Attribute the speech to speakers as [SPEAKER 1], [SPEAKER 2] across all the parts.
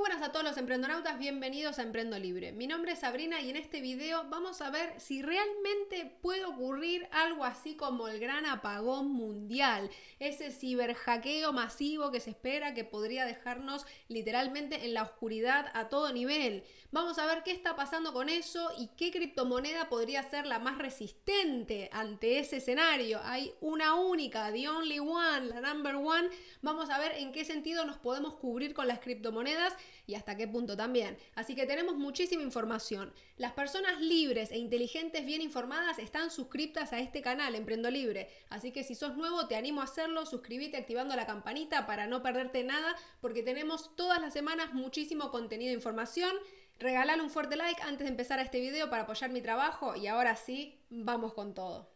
[SPEAKER 1] buenas a todos los emprendonautas, bienvenidos a Emprendo Libre. Mi nombre es Sabrina y en este video vamos a ver si realmente puede ocurrir algo así como el gran apagón mundial, ese ciberhackeo masivo que se espera que podría dejarnos literalmente en la oscuridad a todo nivel. Vamos a ver qué está pasando con eso y qué criptomoneda podría ser la más resistente ante ese escenario. Hay una única, the only one, la number one. Vamos a ver en qué sentido nos podemos cubrir con las criptomonedas y hasta qué punto también. Así que tenemos muchísima información. Las personas libres e inteligentes bien informadas están suscriptas a este canal Emprendo Libre. Así que si sos nuevo te animo a hacerlo, suscríbete activando la campanita para no perderte nada porque tenemos todas las semanas muchísimo contenido e información. Regalar un fuerte like antes de empezar a este video para apoyar mi trabajo y ahora sí, vamos con todo.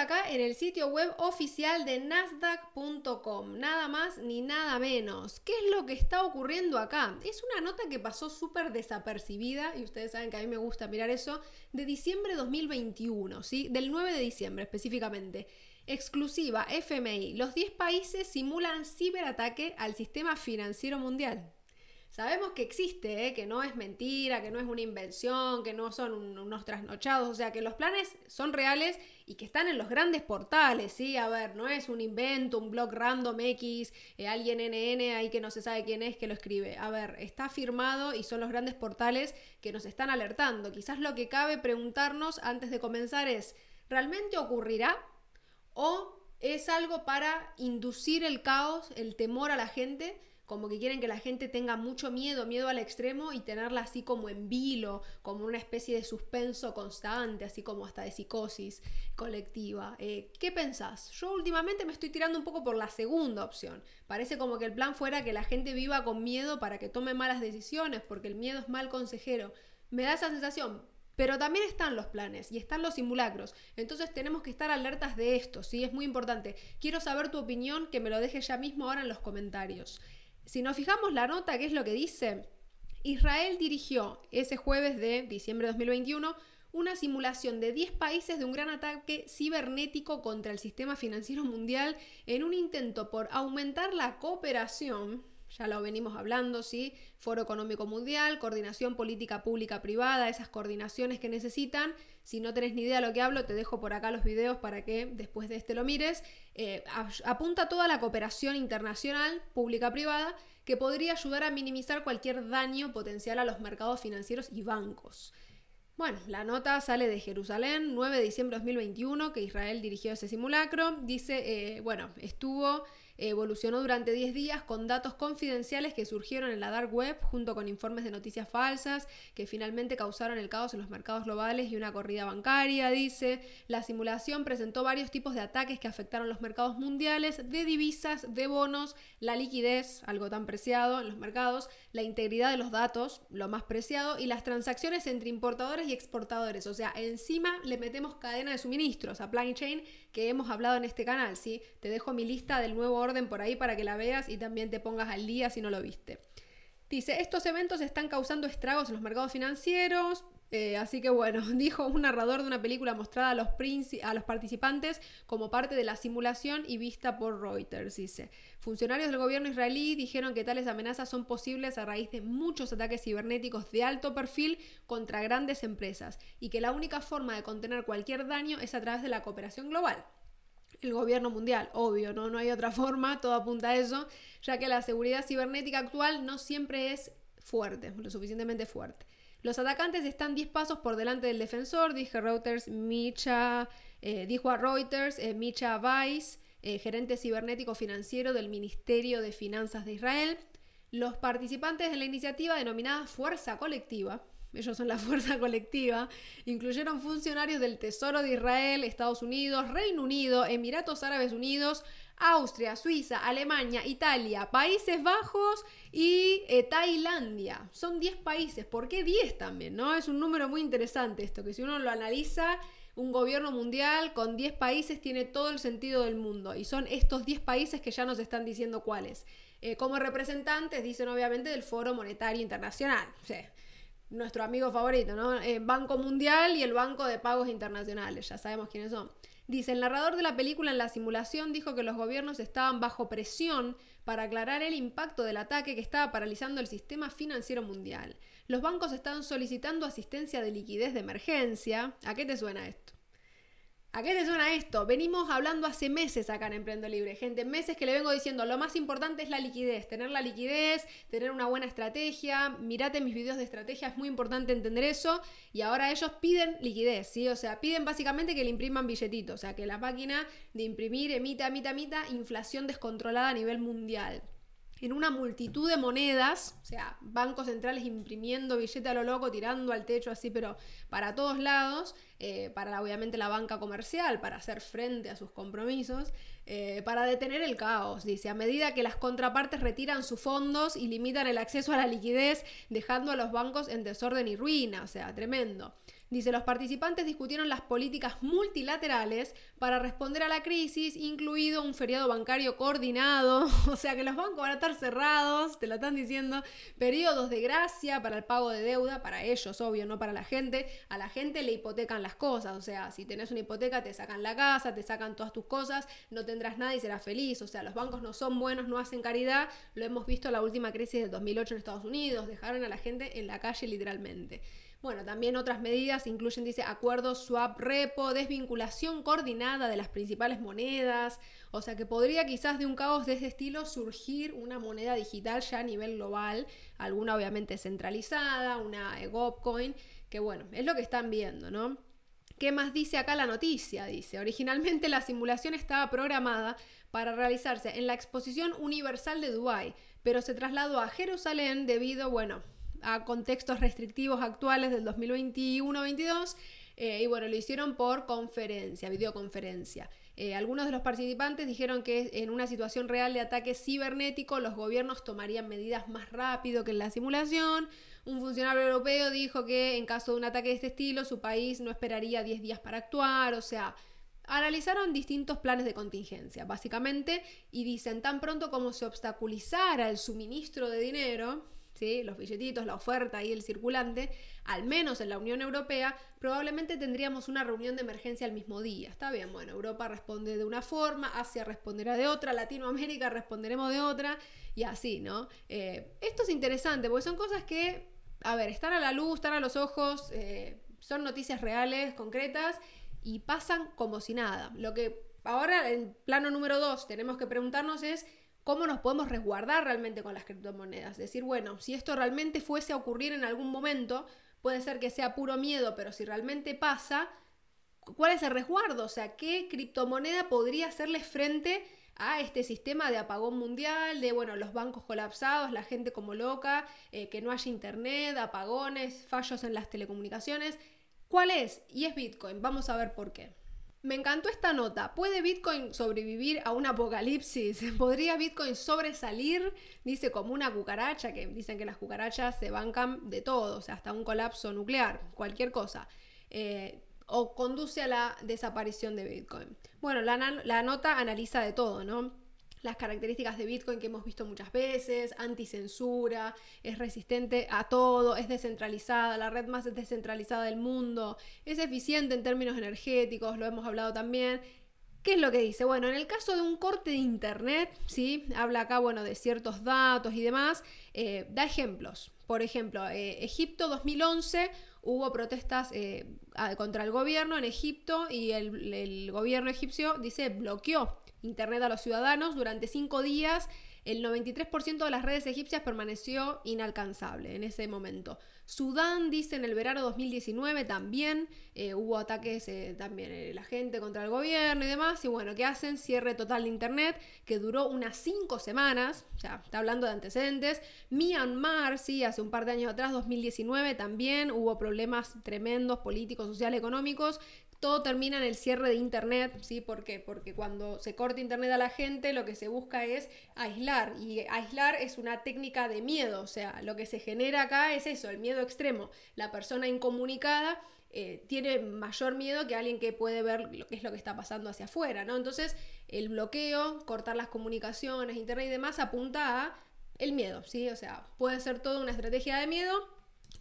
[SPEAKER 1] acá en el sitio web oficial de nasdaq.com, nada más ni nada menos. ¿Qué es lo que está ocurriendo acá? Es una nota que pasó súper desapercibida, y ustedes saben que a mí me gusta mirar eso, de diciembre 2021, ¿sí? Del 9 de diciembre específicamente. Exclusiva, FMI, los 10 países simulan ciberataque al sistema financiero mundial. Sabemos que existe, ¿eh? que no es mentira, que no es una invención, que no son unos trasnochados, o sea, que los planes son reales y que están en los grandes portales, ¿sí? A ver, no es un invento, un blog random X, eh, alguien NN ahí que no se sabe quién es que lo escribe. A ver, está firmado y son los grandes portales que nos están alertando. Quizás lo que cabe preguntarnos antes de comenzar es, ¿realmente ocurrirá? ¿O es algo para inducir el caos, el temor a la gente? como que quieren que la gente tenga mucho miedo, miedo al extremo y tenerla así como en vilo, como una especie de suspenso constante, así como hasta de psicosis colectiva. Eh, ¿Qué pensás? Yo últimamente me estoy tirando un poco por la segunda opción. Parece como que el plan fuera que la gente viva con miedo para que tome malas decisiones, porque el miedo es mal consejero. Me da esa sensación, pero también están los planes y están los simulacros. Entonces tenemos que estar alertas de esto, ¿sí? Es muy importante. Quiero saber tu opinión, que me lo dejes ya mismo ahora en los comentarios. Si nos fijamos la nota, ¿qué es lo que dice? Israel dirigió ese jueves de diciembre de 2021 una simulación de 10 países de un gran ataque cibernético contra el sistema financiero mundial en un intento por aumentar la cooperación ya lo venimos hablando, ¿sí? Foro Económico Mundial, coordinación política pública privada, esas coordinaciones que necesitan. Si no tenés ni idea de lo que hablo, te dejo por acá los videos para que después de este lo mires. Eh, apunta toda la cooperación internacional pública-privada que podría ayudar a minimizar cualquier daño potencial a los mercados financieros y bancos. Bueno, la nota sale de Jerusalén, 9 de diciembre de 2021, que Israel dirigió ese simulacro. Dice, eh, bueno, estuvo evolucionó durante 10 días con datos confidenciales que surgieron en la dark web junto con informes de noticias falsas que finalmente causaron el caos en los mercados globales y una corrida bancaria, dice. La simulación presentó varios tipos de ataques que afectaron los mercados mundiales de divisas, de bonos, la liquidez, algo tan preciado en los mercados, la integridad de los datos, lo más preciado, y las transacciones entre importadores y exportadores. O sea, encima le metemos cadena de suministros, a supply chain, que hemos hablado en este canal, ¿sí? Te dejo mi lista del nuevo orden por ahí para que la veas y también te pongas al día si no lo viste. Dice, estos eventos están causando estragos en los mercados financieros, eh, así que bueno, dijo un narrador de una película mostrada a los, a los participantes como parte de la simulación y vista por Reuters, dice. Funcionarios del gobierno israelí dijeron que tales amenazas son posibles a raíz de muchos ataques cibernéticos de alto perfil contra grandes empresas y que la única forma de contener cualquier daño es a través de la cooperación global el gobierno mundial, obvio, ¿no? no hay otra forma, todo apunta a eso, ya que la seguridad cibernética actual no siempre es fuerte, lo suficientemente fuerte. Los atacantes están 10 pasos por delante del defensor, dijo Reuters Micha, eh, dijo a Reuters eh, Micha Weiss, eh, gerente cibernético financiero del Ministerio de Finanzas de Israel. Los participantes de la iniciativa denominada Fuerza Colectiva, ellos son la fuerza colectiva, incluyeron funcionarios del Tesoro de Israel, Estados Unidos, Reino Unido, Emiratos Árabes Unidos, Austria, Suiza, Alemania, Italia, Países Bajos y eh, Tailandia. Son 10 países. ¿Por qué 10 también? ¿no? Es un número muy interesante esto, que si uno lo analiza, un gobierno mundial con 10 países tiene todo el sentido del mundo. Y son estos 10 países que ya nos están diciendo cuáles. Eh, como representantes, dicen obviamente, del Foro Monetario Internacional. Sí nuestro amigo favorito, ¿no? Eh, Banco Mundial y el Banco de Pagos Internacionales, ya sabemos quiénes son. Dice, el narrador de la película en la simulación dijo que los gobiernos estaban bajo presión para aclarar el impacto del ataque que estaba paralizando el sistema financiero mundial. Los bancos están solicitando asistencia de liquidez de emergencia. ¿A qué te suena esto? ¿A qué te suena esto? Venimos hablando hace meses acá en Emprendo Libre, gente, meses que le vengo diciendo, lo más importante es la liquidez, tener la liquidez, tener una buena estrategia, mirate mis videos de estrategia, es muy importante entender eso, y ahora ellos piden liquidez, ¿sí? O sea, piden básicamente que le impriman billetitos, o sea, que la máquina de imprimir emita, emita, emita, inflación descontrolada a nivel mundial en una multitud de monedas, o sea, bancos centrales imprimiendo billete a lo loco, tirando al techo así, pero para todos lados, eh, para obviamente la banca comercial, para hacer frente a sus compromisos, eh, para detener el caos, dice, a medida que las contrapartes retiran sus fondos y limitan el acceso a la liquidez, dejando a los bancos en desorden y ruina, o sea, tremendo. Dice, los participantes discutieron las políticas multilaterales para responder a la crisis, incluido un feriado bancario coordinado, o sea que los bancos van a estar cerrados, te lo están diciendo, periodos de gracia para el pago de deuda, para ellos, obvio, no para la gente. A la gente le hipotecan las cosas, o sea, si tenés una hipoteca te sacan la casa, te sacan todas tus cosas, no tendrás nada y serás feliz, o sea, los bancos no son buenos, no hacen caridad, lo hemos visto en la última crisis de 2008 en Estados Unidos, dejaron a la gente en la calle literalmente. Bueno, también otras medidas incluyen, dice, acuerdos swap repo, desvinculación coordinada de las principales monedas, o sea que podría quizás de un caos de ese estilo surgir una moneda digital ya a nivel global, alguna obviamente centralizada, una GOPCoin, que bueno, es lo que están viendo, ¿no? ¿Qué más dice acá la noticia? Dice, originalmente la simulación estaba programada para realizarse en la Exposición Universal de Dubái, pero se trasladó a Jerusalén debido, bueno, a contextos restrictivos actuales del 2021-22. Eh, y bueno, lo hicieron por conferencia, videoconferencia. Eh, algunos de los participantes dijeron que en una situación real de ataque cibernético los gobiernos tomarían medidas más rápido que en la simulación. Un funcionario europeo dijo que en caso de un ataque de este estilo su país no esperaría 10 días para actuar, o sea, analizaron distintos planes de contingencia, básicamente, y dicen tan pronto como se obstaculizara el suministro de dinero, los billetitos, la oferta y el circulante, al menos en la Unión Europea, probablemente tendríamos una reunión de emergencia al mismo día. Está bien, bueno, Europa responde de una forma, Asia responderá de otra, Latinoamérica responderemos de otra y así, ¿no? Eh, esto es interesante porque son cosas que, a ver, están a la luz, están a los ojos, eh, son noticias reales, concretas y pasan como si nada. Lo que ahora en plano número dos tenemos que preguntarnos es cómo nos podemos resguardar realmente con las criptomonedas. Decir, bueno, si esto realmente fuese a ocurrir en algún momento, puede ser que sea puro miedo, pero si realmente pasa, ¿cuál es el resguardo? O sea, ¿qué criptomoneda podría hacerle frente a este sistema de apagón mundial, de bueno, los bancos colapsados, la gente como loca, eh, que no haya internet, apagones, fallos en las telecomunicaciones? ¿Cuál es? Y es Bitcoin. Vamos a ver por qué. Me encantó esta nota. ¿Puede Bitcoin sobrevivir a un apocalipsis? ¿Podría Bitcoin sobresalir? Dice como una cucaracha, que dicen que las cucarachas se bancan de todo, o sea, hasta un colapso nuclear, cualquier cosa. Eh, o conduce a la desaparición de Bitcoin. Bueno, la nota analiza de todo, ¿no? las características de Bitcoin que hemos visto muchas veces, anticensura, es resistente a todo, es descentralizada, la red más descentralizada del mundo, es eficiente en términos energéticos, lo hemos hablado también. ¿Qué es lo que dice? Bueno, en el caso de un corte de internet, ¿sí? Habla acá, bueno, de ciertos datos y demás, eh, da ejemplos. Por ejemplo, eh, Egipto 2011 hubo protestas eh, contra el gobierno en Egipto y el, el gobierno egipcio dice bloqueó Internet a los ciudadanos. Durante cinco días, el 93% de las redes egipcias permaneció inalcanzable en ese momento. Sudán, dice, en el verano 2019 también eh, hubo ataques eh, también eh, la gente contra el gobierno y demás. Y bueno, ¿qué hacen? Cierre total de Internet, que duró unas cinco semanas. ya está hablando de antecedentes. Myanmar, sí, hace un par de años atrás, 2019, también hubo problemas tremendos políticos, sociales, económicos todo termina en el cierre de Internet, ¿sí? ¿Por qué? Porque cuando se corta Internet a la gente, lo que se busca es aislar, y aislar es una técnica de miedo, o sea, lo que se genera acá es eso, el miedo extremo. La persona incomunicada eh, tiene mayor miedo que alguien que puede ver lo que es lo que está pasando hacia afuera, ¿no? Entonces, el bloqueo, cortar las comunicaciones, Internet y demás, apunta a el miedo, ¿sí? O sea, puede ser toda una estrategia de miedo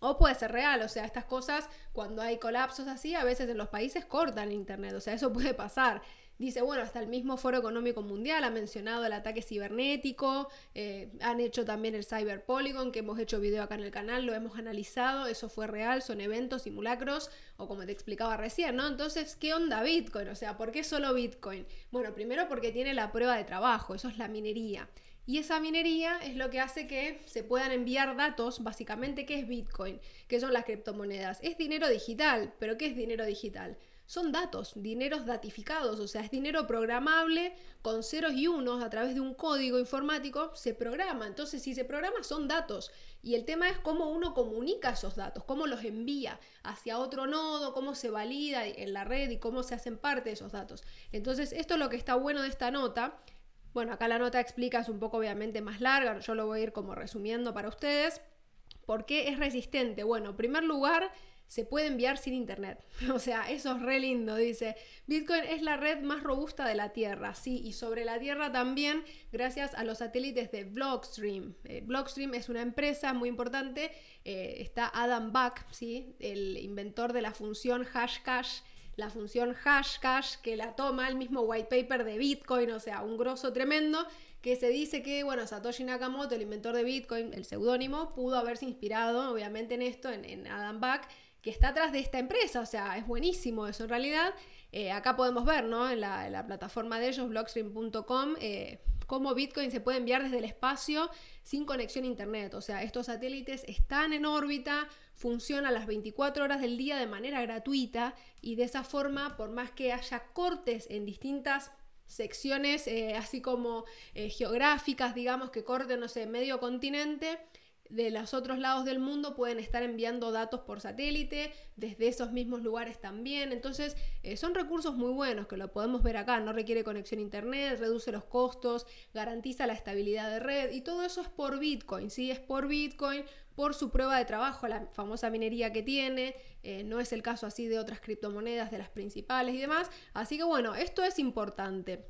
[SPEAKER 1] o puede ser real, o sea, estas cosas, cuando hay colapsos así, a veces en los países cortan el Internet, o sea, eso puede pasar. Dice, bueno, hasta el mismo Foro Económico Mundial ha mencionado el ataque cibernético, eh, han hecho también el Cyber Polygon, que hemos hecho video acá en el canal, lo hemos analizado, eso fue real, son eventos, simulacros, o como te explicaba recién, ¿no? Entonces, ¿qué onda Bitcoin? O sea, ¿por qué solo Bitcoin? Bueno, primero porque tiene la prueba de trabajo, eso es la minería. Y esa minería es lo que hace que se puedan enviar datos, básicamente, ¿qué es Bitcoin? ¿Qué son las criptomonedas? Es dinero digital, pero ¿qué es dinero digital? son datos, dineros datificados, o sea, es dinero programable con ceros y unos a través de un código informático, se programa. Entonces, si se programa, son datos. Y el tema es cómo uno comunica esos datos, cómo los envía hacia otro nodo, cómo se valida en la red y cómo se hacen parte de esos datos. Entonces, esto es lo que está bueno de esta nota. Bueno, acá la nota explica, es un poco obviamente más larga, yo lo voy a ir como resumiendo para ustedes. ¿Por qué es resistente? Bueno, en primer lugar, se puede enviar sin internet. O sea, eso es re lindo, dice. Bitcoin es la red más robusta de la Tierra, sí, y sobre la Tierra también gracias a los satélites de Blockstream. Eh, Blockstream es una empresa muy importante, eh, está Adam Back, ¿sí? el inventor de la función hashcash, la función hashcash que la toma el mismo white paper de Bitcoin, o sea, un grosso tremendo que se dice que, bueno, Satoshi Nakamoto, el inventor de Bitcoin, el seudónimo, pudo haberse inspirado, obviamente, en esto, en, en Adam Back, que está atrás de esta empresa, o sea, es buenísimo eso en realidad. Eh, acá podemos ver, ¿no? En la, plataforma de ellos, blogstream.com, eh, cómo Bitcoin se puede enviar desde el espacio sin conexión a Internet. O sea, estos satélites están en órbita, funcionan las 24 horas del día de manera gratuita y de esa forma, por más que haya cortes en distintas secciones, eh, así como geográficas, digamos, que corten, no sé, medio continente, de los otros lados del mundo pueden estar enviando datos por satélite, desde esos mismos lugares también. Entonces, eh, son recursos muy buenos que lo podemos ver acá. No requiere conexión a internet, reduce los costos, garantiza la estabilidad de red y todo eso es por Bitcoin, ¿sí? Es por Bitcoin, por su prueba de trabajo, la famosa minería que tiene. Eh, no es el caso así de otras criptomonedas, de las principales y demás. Así que bueno, esto es importante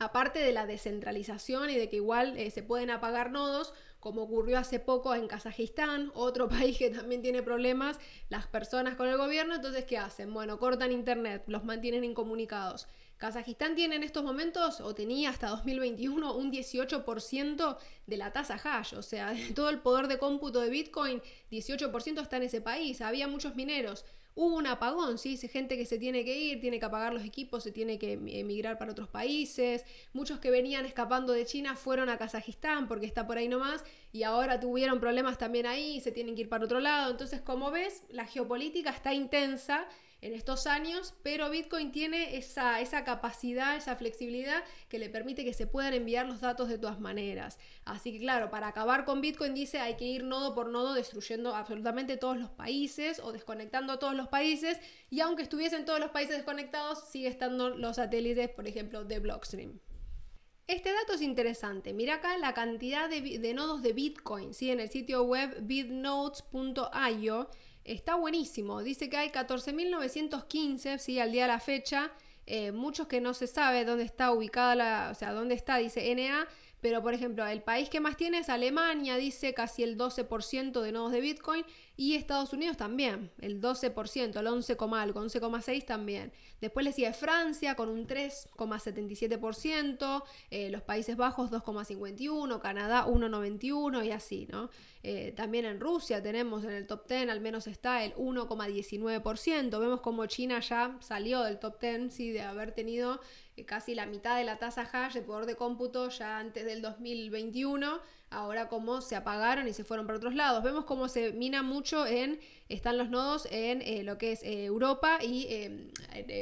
[SPEAKER 1] aparte de la descentralización y de que igual eh, se pueden apagar nodos, como ocurrió hace poco en Kazajistán, otro país que también tiene problemas, las personas con el gobierno, entonces ¿qué hacen? Bueno, cortan internet, los mantienen incomunicados. Kazajistán tiene en estos momentos, o tenía hasta 2021, un 18% de la tasa hash, o sea, de todo el poder de cómputo de Bitcoin, 18% está en ese país, había muchos mineros hubo un apagón, ¿sí? Gente que se tiene que ir, tiene que apagar los equipos, se tiene que emigrar para otros países. Muchos que venían escapando de China fueron a Kazajistán porque está por ahí nomás y ahora tuvieron problemas también ahí, se tienen que ir para otro lado. Entonces, como ves, la geopolítica está intensa en estos años, pero Bitcoin tiene esa, esa capacidad, esa flexibilidad que le permite que se puedan enviar los datos de todas maneras. Así que claro, para acabar con Bitcoin dice hay que ir nodo por nodo destruyendo absolutamente todos los países o desconectando a todos los países y aunque estuviesen todos los países desconectados, sigue estando los satélites, por ejemplo, de Blockstream. Este dato es interesante. Mira acá la cantidad de, nodos de Bitcoin. Si En el sitio web bitnodes.io Está buenísimo. Dice que hay 14.915, sí, al día de la fecha. Eh, muchos que no se sabe dónde está ubicada la, o sea, dónde está, dice NA, pero, por ejemplo, el país que más tiene es Alemania, dice casi el 12% de nodos de Bitcoin, y Estados Unidos también, el 12%, el 11, algo, 11,6 también. Después le sigue Francia con un 3,77%, eh, los Países Bajos 2,51%, Canadá 1,91% y así, ¿no? Eh, también en Rusia tenemos en el top 10, al menos está el 1,19%. Vemos como China ya salió del top 10, sí, de haber tenido casi la mitad de la tasa hash de poder de cómputo ya antes del 2021 ahora cómo se apagaron y se fueron para otros lados. Vemos cómo se mina mucho en, están los nodos en eh, lo que es eh, Europa y em,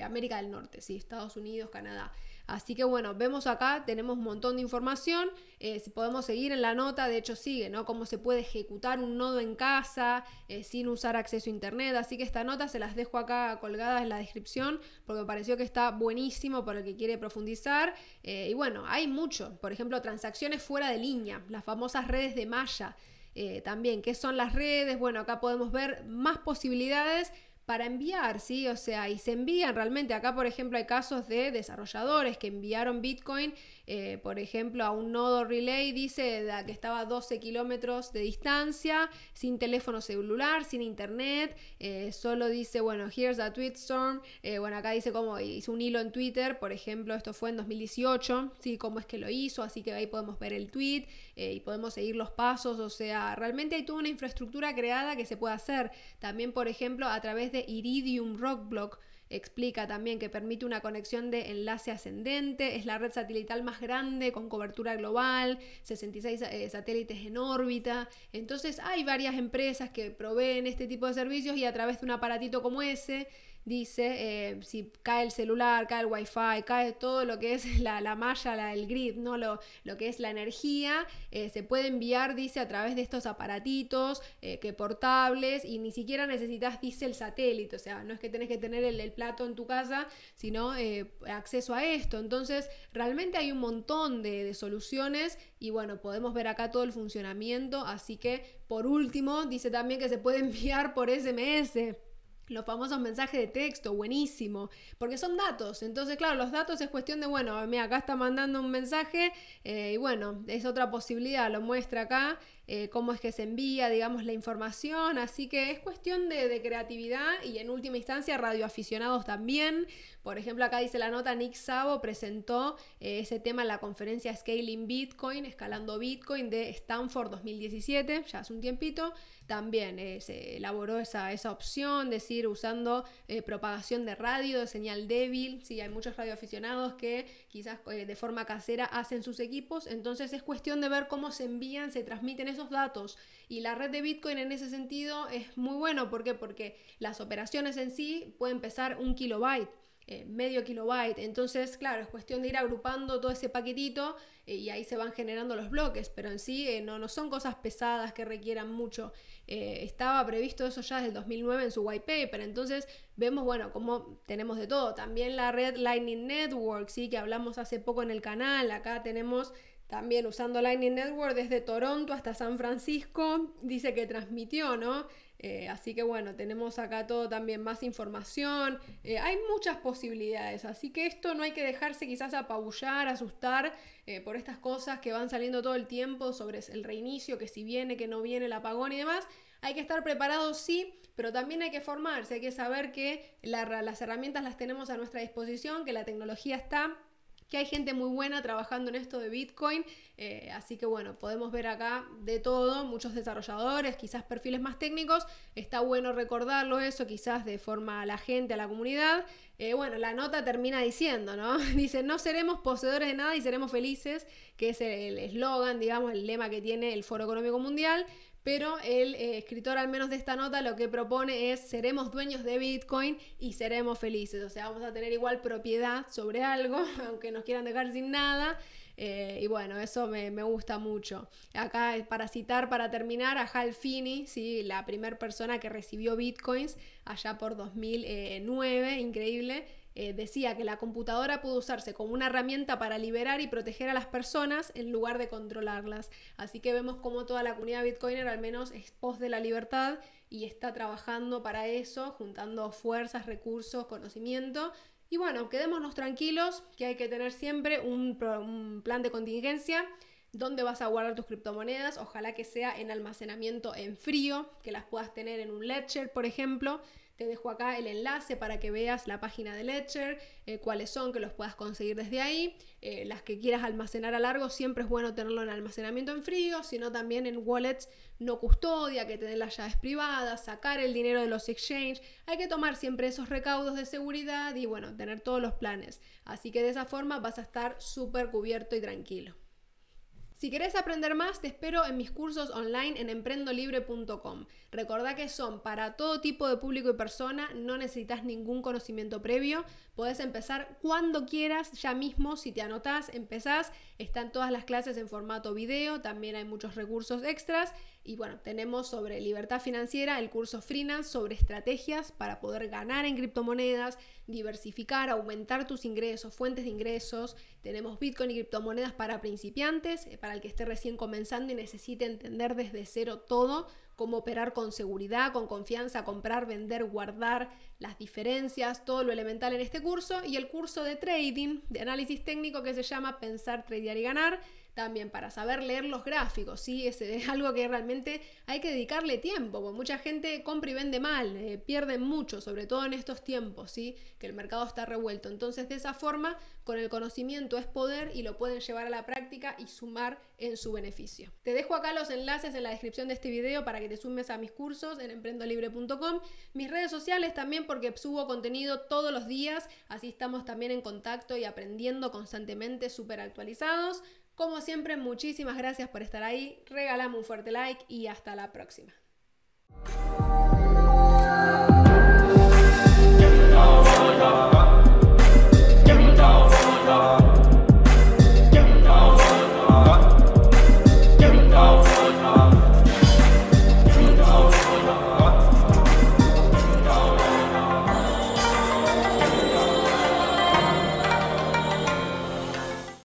[SPEAKER 1] América del Norte, ¿sí? Estados Unidos, Canadá. Así que bueno, vemos acá, tenemos un montón de información, eh, si podemos seguir en la nota, de hecho sigue, ¿no? Cómo se puede ejecutar un nodo en casa sin usar acceso a Internet, así que esta nota se las dejo acá colgadas en la descripción porque me pareció que está buenísimo para el que quiere profundizar. y bueno, hay mucho, por ejemplo, transacciones fuera de línea, las famosas redes de malla. Eh, también, que son las redes? Bueno, acá podemos ver más posibilidades para enviar, ¿sí? O sea, y se envían realmente. Acá, por ejemplo, hay casos de desarrolladores que enviaron Bitcoin, eh, por ejemplo, a un nodo relay, dice que estaba a 12 kilómetros de distancia, sin teléfono celular, sin internet, eh, solo dice, bueno, here's a tweet storm. Eh, bueno, acá dice cómo hizo un hilo en Twitter, por ejemplo, esto fue en 2018, ¿sí? Cómo es que lo hizo, así que ahí podemos ver el tweet y podemos seguir los pasos, o sea, realmente hay toda una infraestructura creada que se puede hacer. También, por ejemplo, a través de Iridium Rockblock explica también que permite una conexión de enlace ascendente, es la red satelital más grande con cobertura global, 66 eh, satélites en órbita. Entonces hay varias empresas que proveen este tipo de servicios y a través de un aparatito como ese dice, eh, si cae el celular, cae el wifi, cae todo lo que es la, malla, la, el grid, ¿no? lo, lo que es la energía, eh, se puede enviar, dice, a través de estos aparatitos eh, que portables y ni siquiera necesitas, dice, el satélite, o sea, no es que tenés que tener el, plato en tu casa, sino acceso a esto. Entonces, realmente hay un montón de, de soluciones y bueno, podemos ver acá todo el funcionamiento, así que por último, dice también que se puede enviar por SMS. Los famosos mensajes de texto, buenísimo, porque son datos. Entonces, claro, los datos es cuestión de, bueno, mira, acá está mandando un mensaje eh, y bueno, es otra posibilidad, lo muestra acá eh, cómo es que se envía, digamos, la información. Así que es cuestión de, creatividad y en última instancia radioaficionados también. Por ejemplo, acá dice la nota, Nick Savo presentó eh, ese tema en la conferencia Scaling Bitcoin, Escalando Bitcoin de Stanford 2017, ya hace un tiempito. También eh, se elaboró esa, esa opción, decir, usando propagación de radio, de señal débil. Sí, hay muchos radioaficionados que quizás de forma casera hacen sus equipos. Entonces es cuestión de ver cómo se envían, se transmiten datos. Y la red de Bitcoin en ese sentido es muy bueno. ¿Por Porque las operaciones en sí pueden pesar un kilobyte. Eh, medio kilobyte. Entonces, claro, es cuestión de ir agrupando todo ese paquetito eh, y ahí se van generando los bloques, pero en sí eh, no, no son cosas pesadas que requieran mucho. estaba previsto eso ya desde el 2009 en su white paper, entonces vemos, bueno, cómo tenemos de todo. También la red Lightning Network, ¿sí? que hablamos hace poco en el canal, acá tenemos también usando Lightning Network desde Toronto hasta San Francisco, dice que transmitió, ¿no? Eh, así que bueno, tenemos acá todo también más información. Eh, hay muchas posibilidades, así que esto no hay que dejarse quizás apabullar, asustar eh, por estas cosas que van saliendo todo el tiempo sobre el reinicio, que si viene, que no viene, el apagón y demás. Hay que estar preparados, sí, pero también hay que formarse, hay que saber que las herramientas las tenemos a nuestra disposición, que la tecnología está que hay gente muy buena trabajando en esto de Bitcoin. Eh, así que bueno, podemos ver acá de todo, muchos desarrolladores, quizás perfiles más técnicos. Está bueno recordarlo eso, quizás de forma a la gente, a la comunidad. Eh, bueno, la nota termina diciendo, ¿no? Dice, no seremos poseedores de nada y seremos felices, que es el eslogan, digamos, el lema que tiene el Foro Económico Mundial pero el eh, escritor al menos de esta nota lo que propone es seremos dueños de Bitcoin y seremos felices, o sea, vamos a tener igual propiedad sobre algo, aunque nos quieran dejar sin nada. Eh, y bueno, eso me, gusta mucho. Acá, es eh, para citar, para terminar, a Hal Finney, ¿sí? la primera persona que recibió bitcoins allá por 2009, increíble, eh, decía que la computadora pudo usarse como una herramienta para liberar y proteger a las personas en lugar de controlarlas. Así que vemos como toda la comunidad bitcoiner al menos es pos de la libertad y está trabajando para eso, juntando fuerzas, recursos, conocimiento. Y bueno, quedémonos tranquilos que hay que tener siempre un plan de contingencia dónde vas a guardar tus criptomonedas, ojalá que sea en almacenamiento en frío, que las puedas tener en un ledger, por ejemplo, te dejo acá el enlace para que veas la página de Ledger, eh, cuáles son, que los puedas conseguir desde ahí. Eh, las que quieras almacenar a largo, siempre es bueno tenerlo en almacenamiento en frío, sino también en wallets no custodia, que tener las llaves privadas, sacar el dinero de los exchanges. Hay que tomar siempre esos recaudos de seguridad y bueno, tener todos los planes. Así que de esa forma vas a estar súper cubierto y tranquilo. Si querés aprender más, te espero en mis cursos online en emprendolibre.com. Recordá que son para todo tipo de público y persona, no necesitas ningún conocimiento previo. Podés empezar cuando quieras, ya mismo, si te anotás, empezás. Están todas las clases en formato video, también hay muchos recursos extras. Y bueno, tenemos sobre libertad financiera el curso Freelance sobre estrategias para poder ganar en criptomonedas, diversificar, aumentar tus ingresos, fuentes de ingresos. Tenemos Bitcoin y criptomonedas para principiantes, eh, para el que esté recién comenzando y necesite entender desde cero todo cómo operar con seguridad, con confianza, comprar, vender, guardar, las diferencias, todo lo elemental en este curso y el curso de trading, de análisis técnico que se llama Pensar, Tradear y Ganar también para saber leer los gráficos, ¿sí? Es, es algo que realmente hay que dedicarle tiempo, porque mucha gente compra y vende mal, eh, pierde mucho, sobre todo en estos tiempos, ¿sí? Que el mercado está revuelto. Entonces, de esa forma, con el conocimiento es poder y lo pueden llevar a la práctica y sumar en su beneficio. Te dejo acá los enlaces en la descripción de este video para que te sumes a mis cursos en emprendolibre.com, mis redes sociales también porque subo contenido todos los días, así estamos también en contacto y aprendiendo constantemente, súper actualizados. Como siempre, muchísimas gracias por estar ahí. regalamos un fuerte like y hasta la próxima.